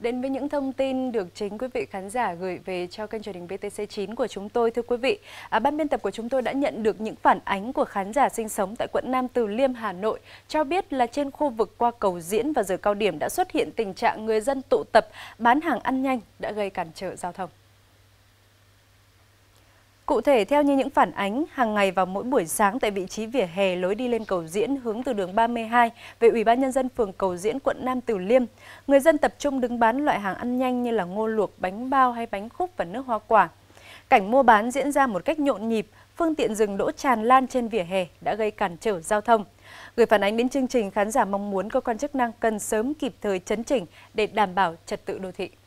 đến với những thông tin được chính quý vị khán giả gửi về cho kênh truyền hình VTC9 của chúng tôi thưa quý vị. À, ban biên tập của chúng tôi đã nhận được những phản ánh của khán giả sinh sống tại quận Nam Từ Liêm, Hà Nội cho biết là trên khu vực qua cầu Diễn và giờ cao điểm đã xuất hiện tình trạng người dân tụ tập bán hàng ăn nhanh đã gây cản trở giao thông. Cụ thể, theo như những phản ánh, hàng ngày vào mỗi buổi sáng tại vị trí vỉa hè lối đi lên cầu Diễn hướng từ đường 32 về Ủy ban Nhân dân phường cầu Diễn, quận Nam Từ Liêm, người dân tập trung đứng bán loại hàng ăn nhanh như là ngô luộc, bánh bao hay bánh khúc và nước hoa quả. Cảnh mua bán diễn ra một cách nhộn nhịp, phương tiện dừng đỗ tràn lan trên vỉa hè đã gây cản trở giao thông. Gửi phản ánh đến chương trình, khán giả mong muốn cơ quan chức năng cần sớm kịp thời chấn chỉnh để đảm bảo trật tự đô thị.